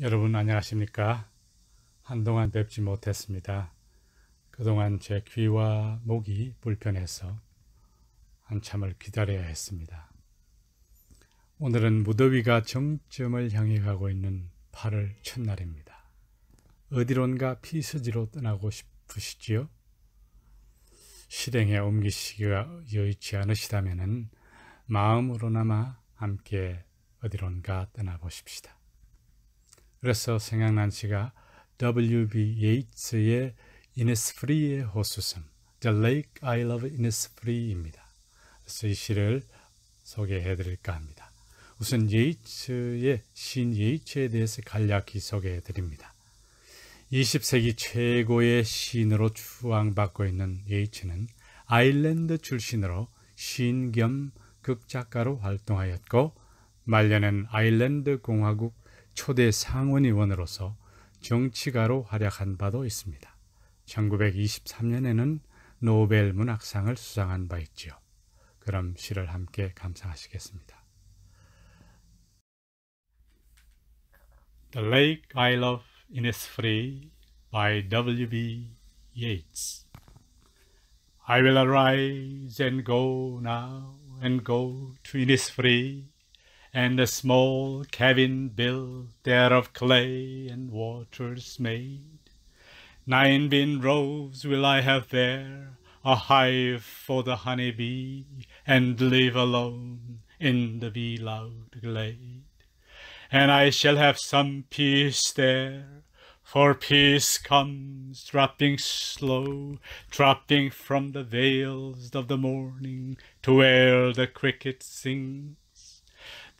여러분 안녕하십니까? 한동안 뵙지 못했습니다. 그동안 제 귀와 목이 불편해서 한참을 기다려야 했습니다. 오늘은 무더위가 정점을 향해 가고 있는 8월 첫날입니다. 어디론가 피서지로 떠나고 싶으시지요? 실행에 옮기시기가 여의치 않으시다면 마음으로나마 함께 어디론가 떠나보십시다. 그래서 생각난 시가 W.B. 예이츠의 이네스프리의 호수섬 The Lake I Love Innisfree입니다. 그래서 이 시를 소개해 드릴까 합니다. 우선 예이츠의 신 예이츠에 대해서 간략히 소개해 드립니다. 20세기 최고의 시으로 추앙받고 있는 예이츠는 아일랜드 출신으로 시겸 극작가로 활동하였고 말년엔 아일랜드 공화국 초대 상원의원으로서 정치가로 활약한 바도 있습니다. 1923년에는 노벨 문학상을 수상한 바 있지요. 그럼 시를 함께 감상하시겠습니다. The Lake I Love Innisfree by W.B. Yeats I will arise and go now and go to Innisfree and a small cabin built there of clay and waters made. Nine bean roves will I have there, a hive for the honey bee, and live alone in the bee-loud glade. And I shall have some peace there, for peace comes dropping slow, dropping from the vales of the morning to where the crickets sing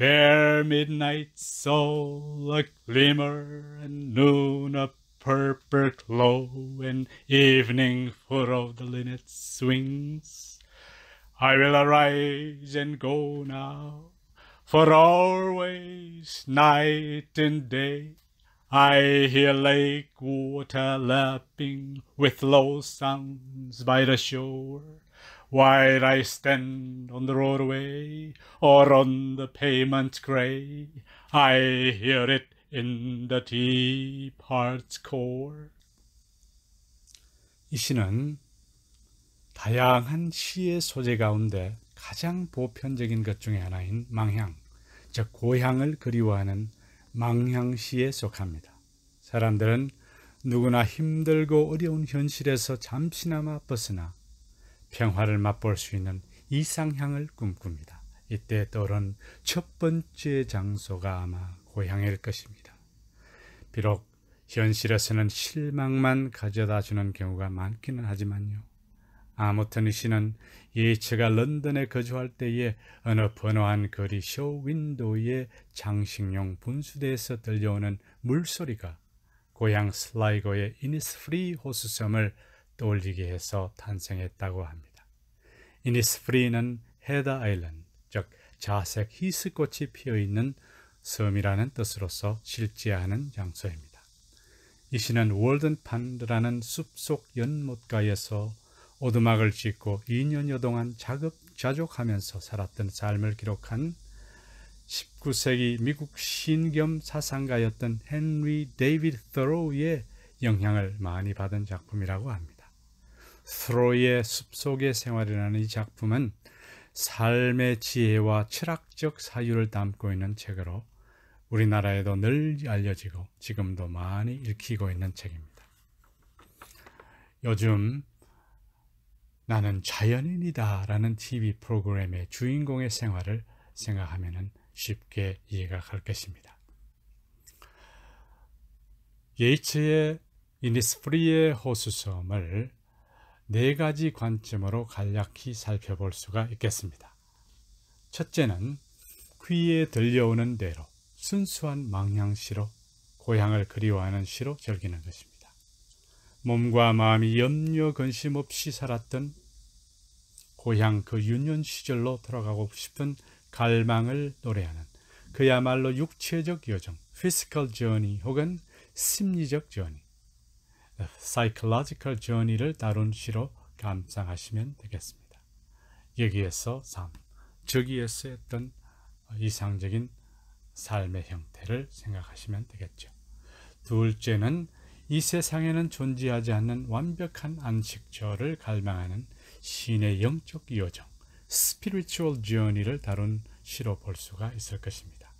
Fair midnight soul, a glimmer, and noon a purple glow, and evening full of the linnet swings. I will arise and go now, for always, night and day, I hear lake water lapping with low sounds by the shore. While I stand on the roadway or on the pavement gray, I hear it in the deep heart's core. 이 시는 다양한 시의 소재 가운데 가장 보편적인 것 중에 하나인 망향, 즉 고향을 그리워하는 망향시에 속합니다. 사람들은 누구나 힘들고 어려운 현실에서 잠시나마 벗어나 평화를 맛볼 수 있는 이상향을 꿈꿉니다. 이때 떠오른 첫 번째 장소가 아마 고향일 것입니다. 비록 현실에서는 실망만 가져다 주는 경우가 많기는 하지만요. 아무튼 이 씨는 예츠가 런던에 거주할 때에 어느 번화한 거리 쇼 윈도우의 장식용 분수대에서 들려오는 물소리가 고향 슬라이거의 이니스프리 호수섬을 떠올리게 해서 탄생했다고 합니다. 이니스프리는 헤다 아일랜드, 즉 자색 히스꽃이 피어있는 섬이라는 뜻으로서 실제하는 장소입니다. 이 시는 월든판드라는 숲속 연못가에서 오두막을 짓고 2년여 동안 자급자족하면서 살았던 삶을 기록한 19세기 미국 신겸 사상가였던 헨리 데이비드 더로우의 영향을 많이 받은 작품이라고 합니다. 스로의 숲속의 생활이라는 이 작품은 삶의 지혜와 철학적 사유를 담고 있는 책으로 우리나라에도 늘 알려지고 지금도 많이 읽히고 있는 책입니다. 요즘 나는 자연인이다 라는 TV 프로그램의 주인공의 생활을 생각하면 쉽게 이해가 갈 것입니다. 예이츠의 이니스프리의 호수섬을 네 가지 관점으로 간략히 살펴볼 수가 있겠습니다. 첫째는 귀에 들려오는 대로 순수한 망향시로 고향을 그리워하는 시로 즐기는 것입니다. 몸과 마음이 염려 근심 없이 살았던 고향 그 유년 시절로 돌아가고 싶은 갈망을 노래하는 그야말로 육체적 여정, 피스컬 저니 혹은 심리적 저니 psychological journey를 다룬 시로 감상하시면 되겠습니다. 여기에서 3. 저기에서 했던 이상적인 삶의 형태를 생각하시면 되겠죠. 둘째는 이 세상에는 존재하지 않는 완벽한 안식처를 갈망하는 신의 영적 여정, spiritual journey를 다룬 시로 볼 수가 있을 것입니다.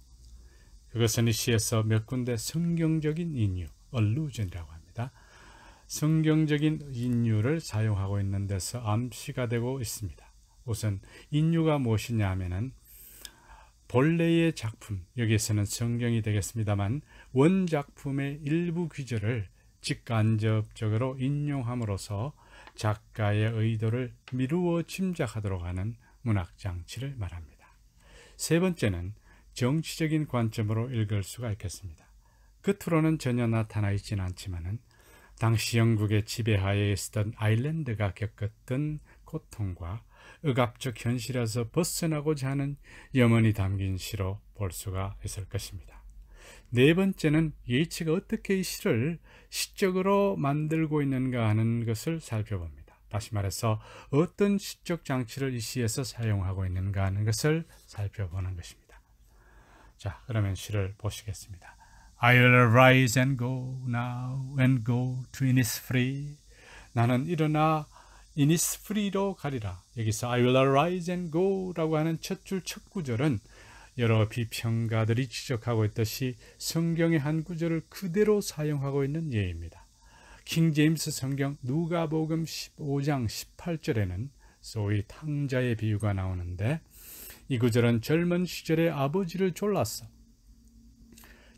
그것은 이 시에서 몇 군데 성경적인 인유, allusion이라고 합니다. 성경적인 인유를 사용하고 있는 데서 암시가 되고 있습니다. 우선 인유가 무엇이냐 하면은 본래의 작품, 여기에서는 성경이 되겠습니다만 원작품의 일부 귀절을 직간접적으로 인용함으로써 작가의 의도를 미루어 짐작하도록 하는 문학 장치를 말합니다. 세 번째는 정치적인 관점으로 읽을 수가 있겠습니다. 끝으로는 전혀 나타나 있지는 않지만 당시 영국의 지배하에 있었던 아일랜드가 겪었던 고통과 억압적 현실에서 벗어나고자 하는 염원이 담긴 시로 볼 수가 있을 것입니다. 네 번째는 예치가 어떻게 이 시를 시적으로 만들고 있는가 하는 것을 살펴봅니다. 다시 말해서 어떤 시적 장치를 이 시에서 사용하고 있는가 하는 것을 살펴보는 것입니다. 자, 그러면 시를 보시겠습니다. I'll arise and go now and go to Innisfree. 나는 일어나 Innisfree로 가리라. 여기서 I will arise and go라고 하는 첫 줄 첫 구절은 여러 비평가들이 지적하고 있듯이 성경의 한 구절을 그대로 사용하고 있는 예입니다. 킹 제임스 성경 누가복음 15장 18절에는 소위 탕자의 비유가 나오는데 이 구절은 젊은 시절에 아버지를 졸랐어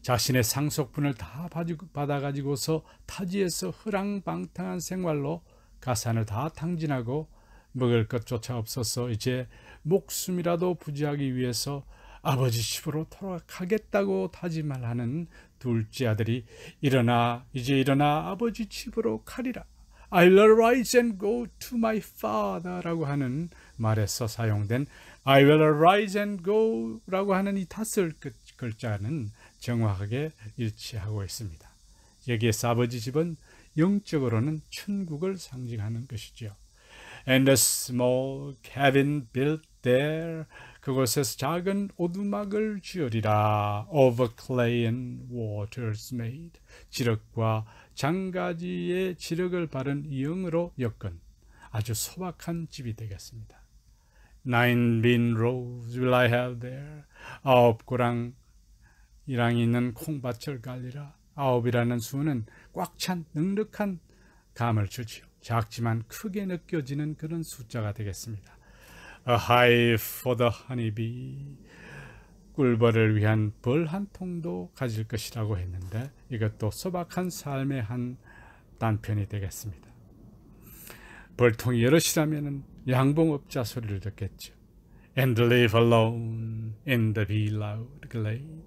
자신의 상속분을 다 받아가지고서 타지에서 허랑방탕한 생활로 가산을 다 탕진하고 먹을 것조차 없어서 이제 목숨이라도 부지하기 위해서 아버지 집으로 돌아가겠다고 다짐을 하는 둘째 아들이 일어나 이제 일어나 아버지 집으로 가리라 I'll arise and go to my father 라고 하는 말에서 사용된 I will arise and go 라고 하는 이 다섯 글자는 정확하게 일치하고 있습니다. 여기에서 버지 집은 영적으로는 천국을 상징하는 것이지 And a small cabin built there. 그곳에서 작은 오두막을 지으리라. o v e clay and waters made. 지력과 장가지에 지력을 바른 영으로 엮은 아주 소박한 집이 되겠습니다. Nine bean rows will I have there. 아홉 고랑 이랑이 있는 콩밭을 갈리라 아홉이라는 수는 꽉 찬 능력한 감을 주지요. 작지만 크게 느껴지는 그런 숫자가 되겠습니다. A hive for the honeybee. 꿀벌을 위한 벌 한 통도 가질 것이라고 했는데 이것도 소박한 삶의 한 단편이 되겠습니다. 벌통이 여럿이라면 양봉업자 소리를 듣겠죠. And live alone in the b e l o v d glade.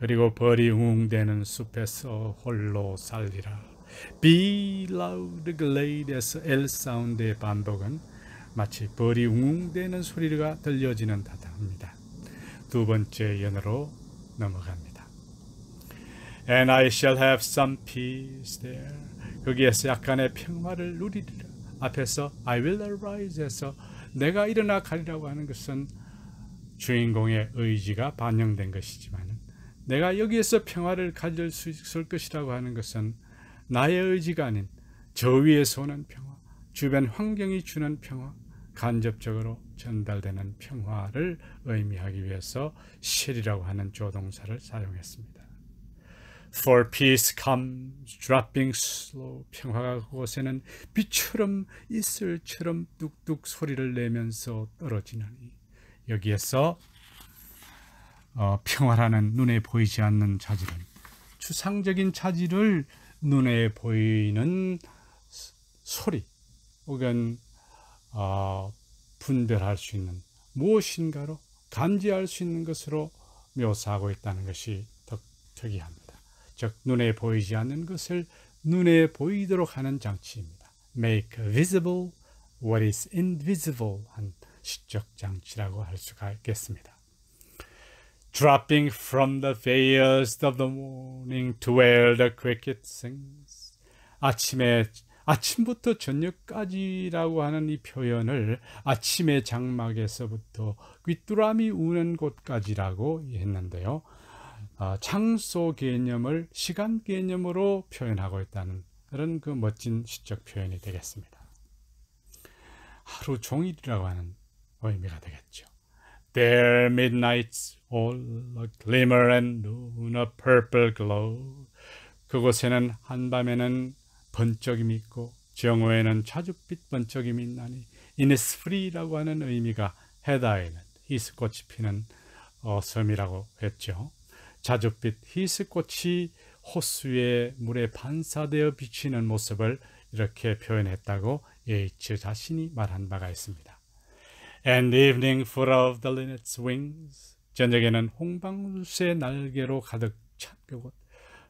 그리고 벌이 웅웅대는 숲에서 홀로 살리라. Be loud glade에서 L 사운드의 반복은 마치 벌이 웅대는 소리가 들려지는 듯합니다. 두 번째 연어로 넘어갑니다. And I shall have some peace there. 거기에서 약간의 평화를 누리리라. 앞에서 I will arise에서 내가 일어나 가리라고 하는 것은 주인공의 의지가 반영된 것이지만 내가 여기에서 평화를 가질 수 있을 것이라고 하는 것은 나의 의지가 아닌 저 위에서 오는 평화, 주변 환경이 주는 평화, 간접적으로 전달되는 평화를 의미하기 위해서 실이라고 하는 조동사를 사용했습니다. For peace comes dropping slow. 평화가 그곳에는 비처럼 이슬처럼 뚝뚝 소리를 내면서 떨어지느니 여기에서 어, 평화라는 눈에 보이지 않는 자질은 추상적인 자질을 눈에 보이는 소리 혹은 어, 분별할 수 있는 무엇인가로 감지할 수 있는 것으로 묘사하고 있다는 것이 특이합니다. 즉 눈에 보이지 않는 것을 눈에 보이도록 하는 장치입니다. Make visible what is invisible 한 시적 장치라고 할 수가 있겠습니다. dropping from the veils of the morning to where the cricket sings. 아침에 아침부터 저녁까지라고 하는 이 표현을 아침의 장막에서부터 귀뚜라미 우는 곳까지라고 했는데요. 어, 창소 개념을 시간 개념으로 표현하고 있다는 그런 그 멋진 시적 표현이 되겠습니다. 하루 종일이라고 하는 의미가 되겠죠. Their midnights all a glimmer and noon a purple glow 그곳에는 한밤에는 번쩍임이 있고 정오에는 자줏빛 번쩍임이 있나니 in is free라고 하는 의미가 head island, 히스 꽃이 피는 어, 섬이라고 했죠. 자줏빛 히스 꽃이 호수의 물에 반사되어 비치는 모습을 이렇게 표현했다고 예이츠 자신이 말한 바가 있습니다. And evening full of the linnet's wings 저녁에는 홍방울새 날개로 가득 찬 그곳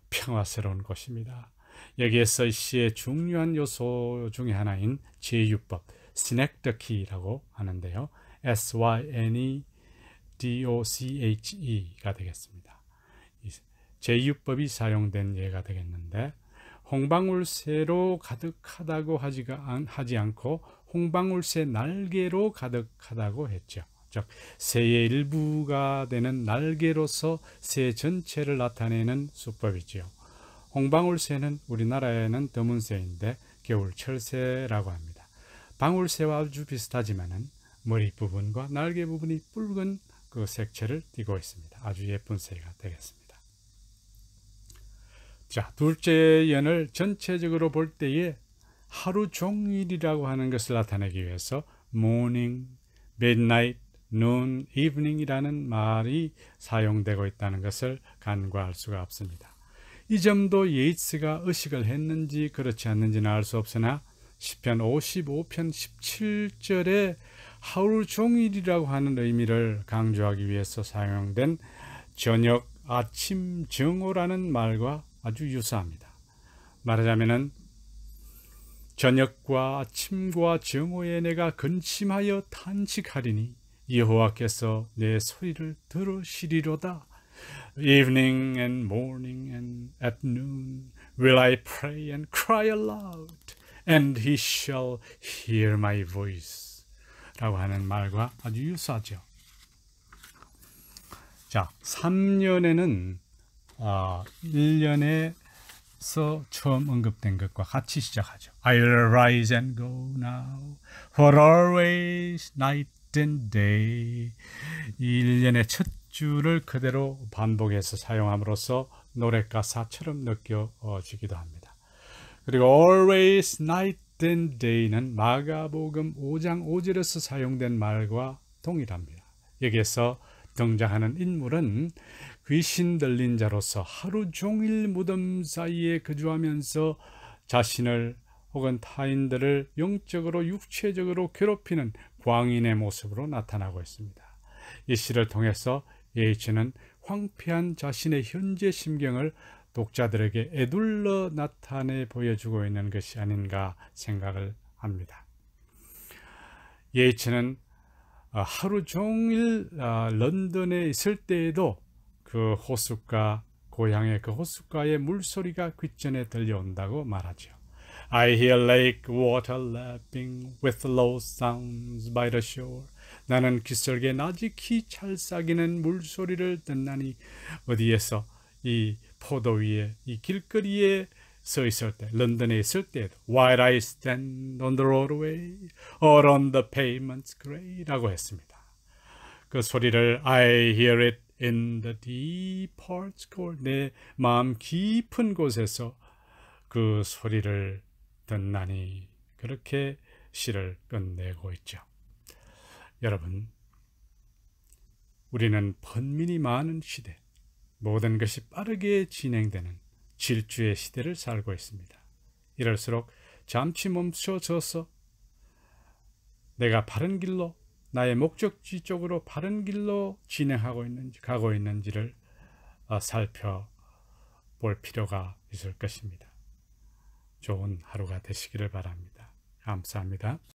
평화스러운 곳입니다. 여기에서 시의 중요한 요소 중의 하나인 제유법 시넥더키라고 하는데요. S-Y-N-E-D-O-C-H-E가 되겠습니다. 제유법이 사용된 예가 되겠는데 홍방울새로 가득하다고 하지 않고 홍방울새 날개로 가득하다고 했죠. 즉 새의 일부가 되는 날개로서 새 전체를 나타내는 수법이지요. 홍방울새는 우리나라에는 드문새인데 겨울철새라고 합니다. 방울새와 아주 비슷하지만 머리 부분과 날개 부분이 붉은 그 색채를 띠고 있습니다. 아주 예쁜 새가 되겠습니다. 자, 둘째 연을 전체적으로 볼 때에 하루 종일이라고 하는 것을 나타내기 위해서 morning, midnight, noon, evening이라는 말이 사용되고 있다는 것을 간과할 수가 없습니다. 이 점도 예이츠가 의식을 했는지 그렇지 않는지는 알 수 없으나 시편 55편 17절에 하루 종일이라고 하는 의미를 강조하기 위해서 사용된 저녁, 아침, 정오라는 말과 아주 유사합니다. 말하자면 저녁과 침과 정오에 내가 근심하여 탄식하리니 여호와께서 내 소리를 들으시리로다. Evening and morning and at noon will I pray and cry aloud, and he shall hear my voice. 라고 하는 말과 아주 유사하죠. 자, 3년에는 어, 1년에 서 처음 언급된 것과 같이 시작하죠. I'll rise and go now for always night and day 1년의 첫 줄을 그대로 반복해서 사용함으로써 노래 가사처럼 느껴지기도 합니다. 그리고 always night and day는 마가복음 5장 5절에서 사용된 말과 동일합니다. 여기에서 등장하는 인물은 귀신 들린 자로서 하루 종일 무덤 사이에 거주하면서 자신을 혹은 타인들을 영적으로 육체적으로 괴롭히는 광인의 모습으로 나타나고 있습니다. 이 시를 통해서 예이치는 황폐한 자신의 현재 심경을 독자들에게 애둘러 나타내 보여주고 있는 것이 아닌가 생각을 합니다. 예이치는 어, 하루 종일 어, 런던에 있을 때에도 그 호숫가 고향의 그 호숫가의 물소리가 귓전에 들려온다고 말하죠. I hear lake water lapping with low sounds by the shore. 나는 기슭에 나직히 찰싹이는 물소리를 듣나니 어디에서 이 포도 위에 이 길거리에 서 있을 때 런던에 있을 때도 While I stand on the roadway or on the pavements gray라고 했습니다. 그 소리를 I hear it in the deep parts core 내 마음 깊은 곳에서 그 소리를 듣나니 그렇게 시를 끝내고 있죠. 여러분 우리는 번민이 많은 시대 모든 것이 빠르게 진행되는 질주의 시대를 살고 있습니다. 이럴수록 잠시 멈춰져서 내가 바른 길로 나의 목적지 쪽으로 바른 길로 진행하고 있는지 가고 있는지를 어, 살펴볼 필요가 있을 것입니다. 좋은 하루가 되시기를 바랍니다. 감사합니다.